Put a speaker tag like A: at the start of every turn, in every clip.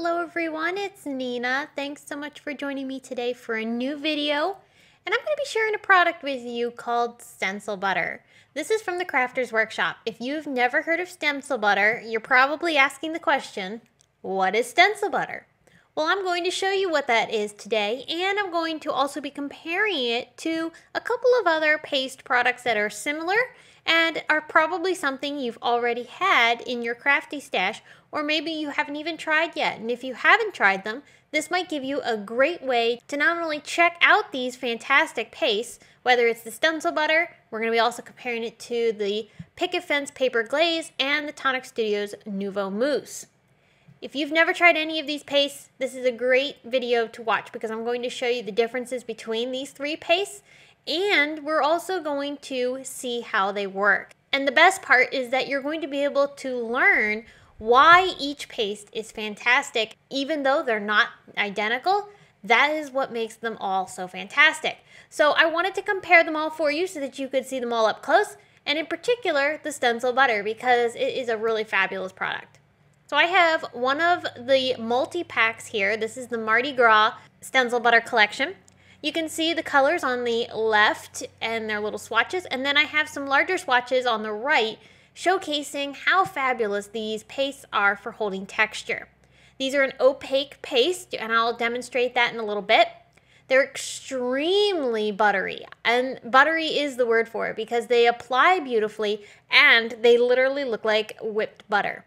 A: Hello everyone, it's Nina. Thanks so much for joining me today for a new video. And I'm going to be sharing a product with you called Stencil Butter. This is from the Crafters Workshop. If you've never heard of Stencil Butter, you're probably asking the question, what is Stencil Butter? Well, I'm going to show you what that is today, and I'm going to also be comparing it to a couple of other paste products that are similar and are probably something you've already had in your crafty stash, or maybe you haven't even tried yet. And if you haven't tried them, this might give you a great way to not only check out these fantastic pastes, whether it's the stencil butter, we're going to be also comparing it to the Picket Fence Paper Glaze and the Tonic Studios Nouveau Mousse. If you've never tried any of these pastes, this is a great video to watch because I'm going to show you the differences between these three pastes and we're also going to see how they work. And the best part is that you're going to be able to learn why each paste is fantastic, even though they're not identical. That is what makes them all so fantastic. So I wanted to compare them all for you so that you could see them all up close, and in particular, the stencil butter, because it is a really fabulous product. So I have one of the multi-packs here. This is the Mardi Gras Stencil Butter Collection. You can see the colors on the left and their little swatches, and then I have some larger swatches on the right showcasing how fabulous these pastes are for holding texture. These are an opaque paste, and I'll demonstrate that in a little bit. They're extremely buttery, and buttery is the word for it because they apply beautifully and they literally look like whipped butter.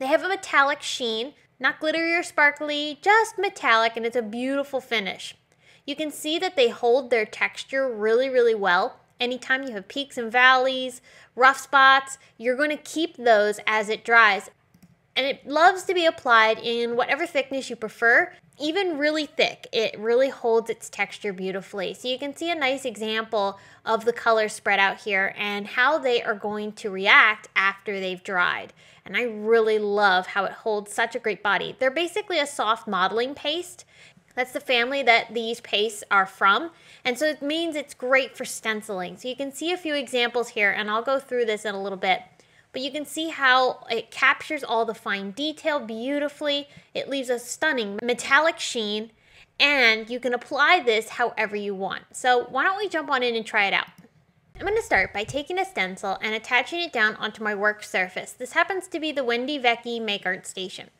A: They have a metallic sheen, not glittery or sparkly, just metallic, and it's a beautiful finish. You can see that they hold their texture really, really well. Anytime you have peaks and valleys, rough spots, you're going to keep those as it dries. And it loves to be applied in whatever thickness you prefer, even really thick. It really holds its texture beautifully. So you can see a nice example of the color spread out here and how they are going to react after they've dried and I really love how it holds such a great body. They're basically a soft modeling paste. That's the family that these pastes are from, and so it means it's great for stenciling. So you can see a few examples here, and I'll go through this in a little bit. But you can see how it captures all the fine detail beautifully. It leaves a stunning metallic sheen, and you can apply this however you want. So why don't we jump on in and try it out. I'm going to start by taking a stencil and attaching it down onto my work surface. This happens to be the Wendy Vecchi Make Art Station.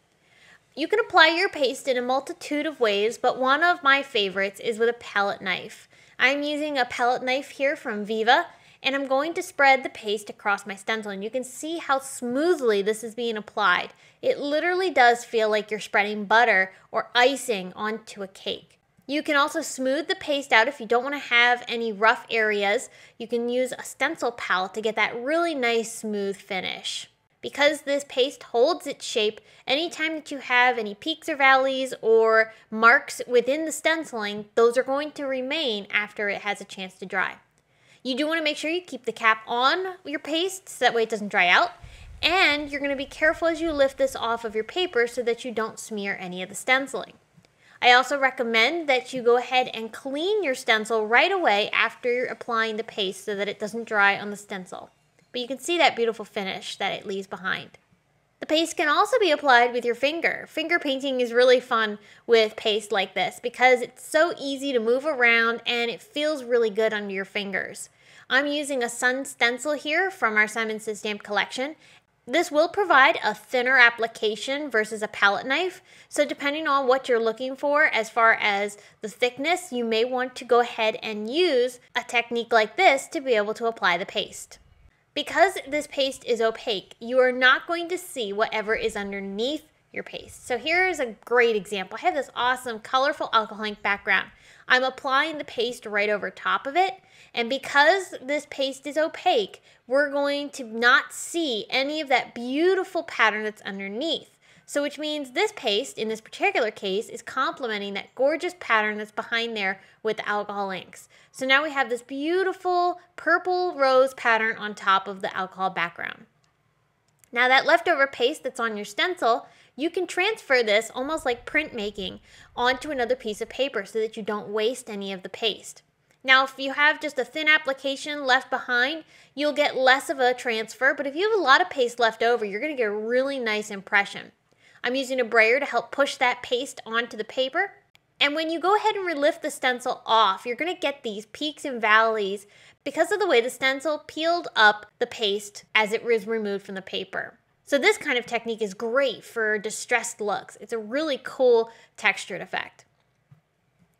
A: You can apply your paste in a multitude of ways, but one of my favorites is with a palette knife. I'm using a palette knife here from Viva, and I'm going to spread the paste across my stencil, and you can see how smoothly this is being applied. It literally does feel like you're spreading butter or icing onto a cake. You can also smooth the paste out if you don't want to have any rough areas. You can use a stencil palette to get that really nice smooth finish. Because this paste holds its shape, anytime that you have any peaks or valleys or marks within the stenciling, those are going to remain after it has a chance to dry. You do want to make sure you keep the cap on your paste so that way it doesn't dry out. And you're going to be careful as you lift this off of your paper so that you don't smear any of the stenciling. I also recommend that you go ahead and clean your stencil right away after applying the paste so that it doesn't dry on the stencil. But you can see that beautiful finish that it leaves behind. The paste can also be applied with your finger. Finger painting is really fun with paste like this because it's so easy to move around and it feels really good under your fingers. I'm using a sun stencil here from our Simon Says Stamp collection this will provide a thinner application versus a palette knife. So depending on what you're looking for as far as the thickness, you may want to go ahead and use a technique like this to be able to apply the paste. Because this paste is opaque, you are not going to see whatever is underneath your paste. So here is a great example. I have this awesome colorful alcohol ink background. I'm applying the paste right over top of it. And because this paste is opaque, we're going to not see any of that beautiful pattern that's underneath. So which means this paste, in this particular case, is complementing that gorgeous pattern that's behind there with the alcohol inks. So now we have this beautiful purple rose pattern on top of the alcohol background. Now that leftover paste that's on your stencil you can transfer this almost like printmaking onto another piece of paper so that you don't waste any of the paste. Now, if you have just a thin application left behind, you'll get less of a transfer, but if you have a lot of paste left over, you're gonna get a really nice impression. I'm using a brayer to help push that paste onto the paper. And when you go ahead and relift the stencil off, you're gonna get these peaks and valleys because of the way the stencil peeled up the paste as it was removed from the paper. So this kind of technique is great for distressed looks. It's a really cool textured effect.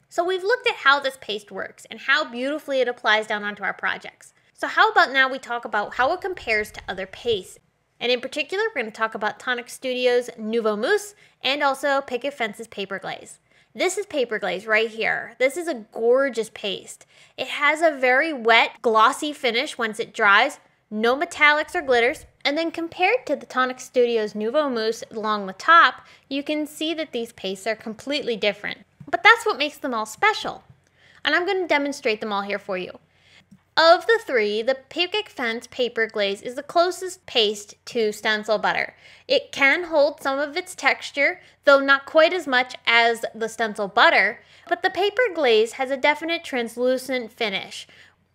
A: So we've looked at how this paste works and how beautifully it applies down onto our projects. So how about now we talk about how it compares to other pastes? And in particular, we're going to talk about Tonic Studio's Nouveau Mousse and also Picket Fence's Paper Glaze. This is Paper Glaze right here. This is a gorgeous paste. It has a very wet, glossy finish once it dries, no metallics or glitters, and then compared to the Tonic Studios Nouveau Mousse along the top, you can see that these pastes are completely different. But that's what makes them all special. And I'm going to demonstrate them all here for you. Of the three, the Pipkick Fence Paper Glaze is the closest paste to stencil butter. It can hold some of its texture, though not quite as much as the stencil butter, but the paper glaze has a definite translucent finish,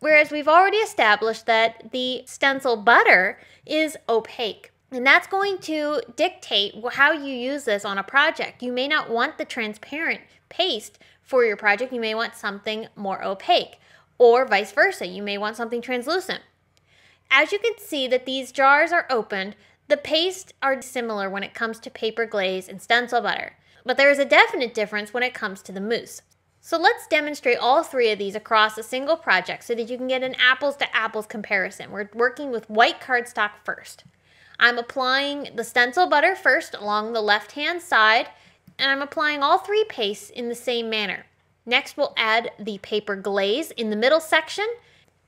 A: Whereas we've already established that the stencil butter is opaque. And that's going to dictate how you use this on a project. You may not want the transparent paste for your project. You may want something more opaque or vice versa. You may want something translucent. As you can see that these jars are opened, the pastes are similar when it comes to paper glaze and stencil butter, but there is a definite difference when it comes to the mousse. So let's demonstrate all three of these across a single project so that you can get an apples to apples comparison. We're working with white cardstock first. I'm applying the stencil butter first along the left hand side and I'm applying all three pastes in the same manner. Next we'll add the paper glaze in the middle section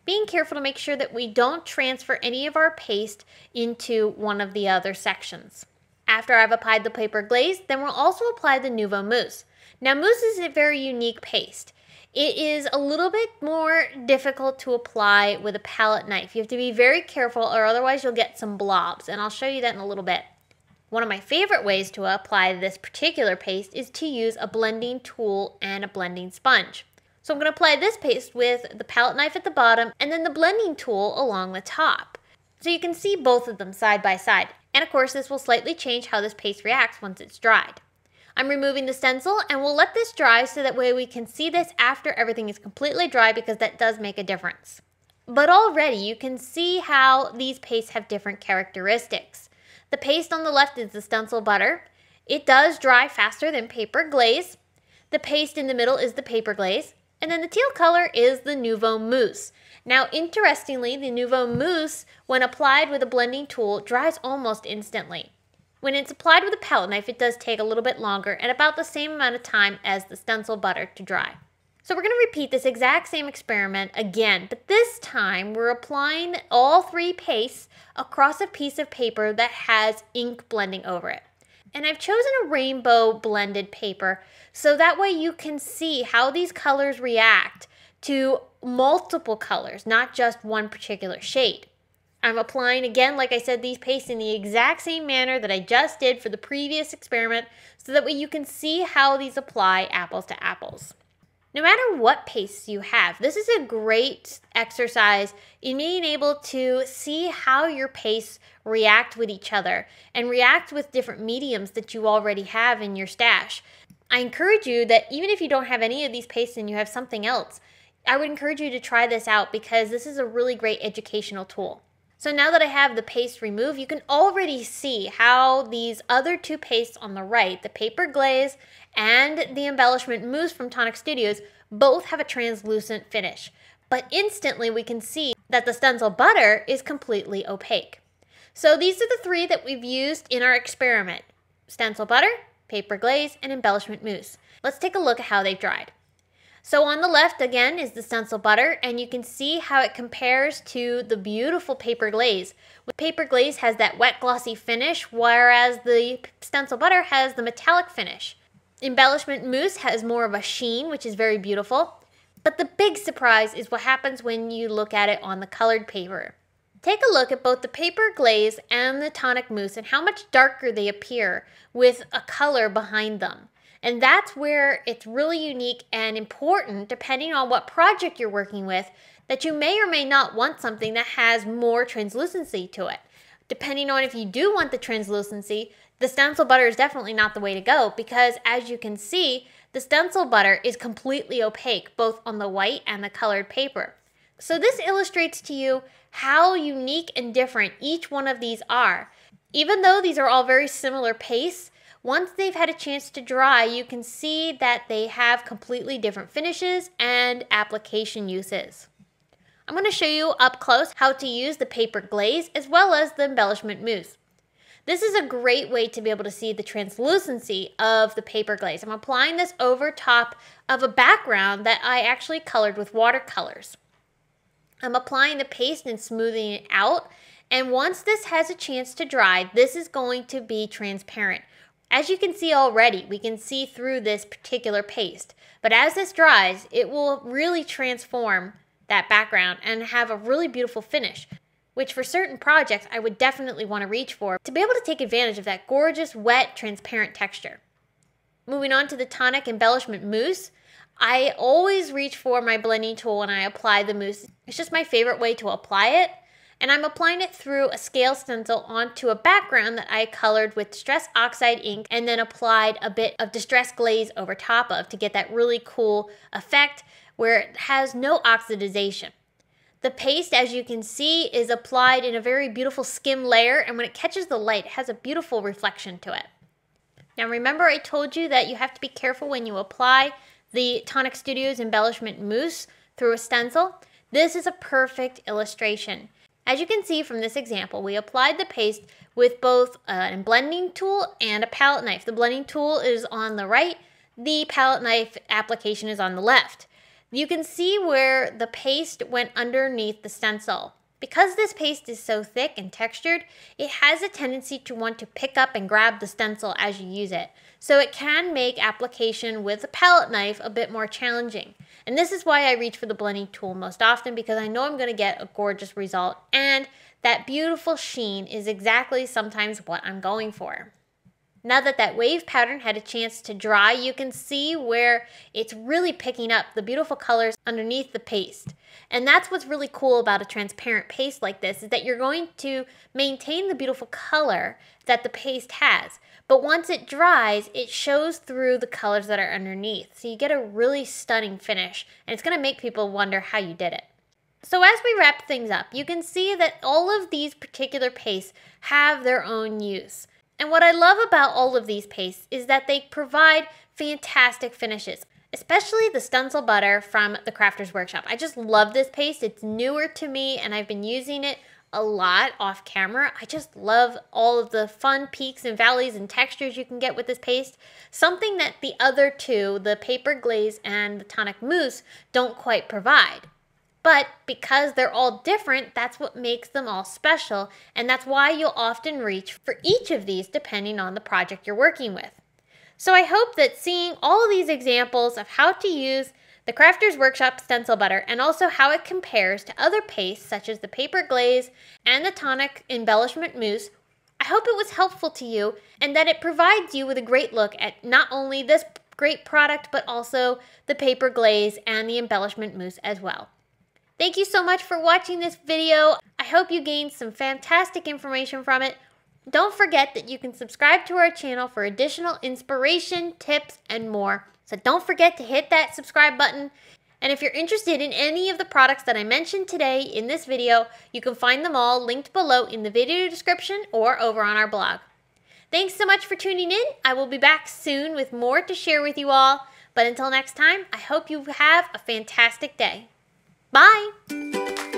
A: being careful to make sure that we don't transfer any of our paste into one of the other sections. After I've applied the paper glaze, then we'll also apply the Nouveau Mousse. Now, mousse is a very unique paste. It is a little bit more difficult to apply with a palette knife. You have to be very careful or otherwise you'll get some blobs and I'll show you that in a little bit. One of my favorite ways to apply this particular paste is to use a blending tool and a blending sponge. So I'm going to apply this paste with the palette knife at the bottom and then the blending tool along the top. So you can see both of them side by side. And of course this will slightly change how this paste reacts once it's dried. I'm removing the stencil and we'll let this dry so that way we can see this after everything is completely dry because that does make a difference. But already you can see how these pastes have different characteristics. The paste on the left is the stencil butter. It does dry faster than paper glaze. The paste in the middle is the paper glaze. And then the teal color is the Nouveau Mousse. Now, interestingly, the Nouveau Mousse, when applied with a blending tool, dries almost instantly. When it's applied with a palette knife, it does take a little bit longer and about the same amount of time as the stencil butter to dry. So we're going to repeat this exact same experiment again, but this time we're applying all three pastes across a piece of paper that has ink blending over it. And I've chosen a rainbow blended paper so that way you can see how these colors react to multiple colors, not just one particular shade. I'm applying again, like I said, these pastes in the exact same manner that I just did for the previous experiment so that way you can see how these apply apples to apples. No matter what pastes you have, this is a great exercise in being able to see how your pastes react with each other and react with different mediums that you already have in your stash. I encourage you that even if you don't have any of these pastes and you have something else, I would encourage you to try this out because this is a really great educational tool. So now that I have the paste removed, you can already see how these other two pastes on the right, the paper glaze and the embellishment mousse from Tonic Studios, both have a translucent finish. But instantly we can see that the stencil butter is completely opaque. So these are the three that we've used in our experiment. Stencil butter, paper glaze, and embellishment mousse. Let's take a look at how they've dried. So on the left again is the stencil butter and you can see how it compares to the beautiful paper glaze. Paper glaze has that wet glossy finish whereas the stencil butter has the metallic finish. Embellishment mousse has more of a sheen which is very beautiful. But the big surprise is what happens when you look at it on the colored paper. Take a look at both the paper glaze and the tonic mousse and how much darker they appear with a color behind them. And that's where it's really unique and important, depending on what project you're working with, that you may or may not want something that has more translucency to it. Depending on if you do want the translucency, the stencil butter is definitely not the way to go because as you can see, the stencil butter is completely opaque, both on the white and the colored paper. So this illustrates to you how unique and different each one of these are. Even though these are all very similar pastes, once they've had a chance to dry, you can see that they have completely different finishes and application uses. I'm going to show you up close how to use the paper glaze as well as the embellishment mousse. This is a great way to be able to see the translucency of the paper glaze. I'm applying this over top of a background that I actually colored with watercolors. I'm applying the paste and smoothing it out. And once this has a chance to dry, this is going to be transparent. As you can see already, we can see through this particular paste, but as this dries, it will really transform that background and have a really beautiful finish, which for certain projects I would definitely want to reach for to be able to take advantage of that gorgeous, wet, transparent texture. Moving on to the Tonic Embellishment Mousse, I always reach for my blending tool when I apply the mousse. It's just my favorite way to apply it and I'm applying it through a scale stencil onto a background that I colored with Distress Oxide ink and then applied a bit of Distress Glaze over top of to get that really cool effect where it has no oxidization. The paste, as you can see, is applied in a very beautiful skim layer and when it catches the light, it has a beautiful reflection to it. Now remember I told you that you have to be careful when you apply the Tonic Studios Embellishment Mousse through a stencil? This is a perfect illustration. As you can see from this example, we applied the paste with both a blending tool and a palette knife. The blending tool is on the right, the palette knife application is on the left. You can see where the paste went underneath the stencil. Because this paste is so thick and textured, it has a tendency to want to pick up and grab the stencil as you use it so it can make application with a palette knife a bit more challenging. And this is why I reach for the blending tool most often because I know I'm going to get a gorgeous result and that beautiful sheen is exactly sometimes what I'm going for. Now that that wave pattern had a chance to dry, you can see where it's really picking up the beautiful colors underneath the paste. And that's what's really cool about a transparent paste like this is that you're going to maintain the beautiful color that the paste has. But once it dries, it shows through the colors that are underneath. So you get a really stunning finish and it's gonna make people wonder how you did it. So as we wrap things up, you can see that all of these particular pastes have their own use. And what I love about all of these pastes is that they provide fantastic finishes, especially the stencil Butter from the Crafters Workshop. I just love this paste. It's newer to me and I've been using it a lot off camera. I just love all of the fun peaks and valleys and textures you can get with this paste. Something that the other two, the paper glaze and the tonic mousse, don't quite provide. But because they're all different, that's what makes them all special, and that's why you'll often reach for each of these depending on the project you're working with. So I hope that seeing all of these examples of how to use the Crafters Workshop stencil butter and also how it compares to other pastes such as the paper glaze and the tonic embellishment mousse I hope it was helpful to you and that it provides you with a great look at not only this great product, but also the paper glaze and the embellishment mousse as well. Thank you so much for watching this video. I hope you gained some fantastic information from it. Don't forget that you can subscribe to our channel for additional inspiration, tips, and more. So don't forget to hit that subscribe button. And if you're interested in any of the products that I mentioned today in this video, you can find them all linked below in the video description or over on our blog. Thanks so much for tuning in. I will be back soon with more to share with you all. But until next time, I hope you have a fantastic day. Bye!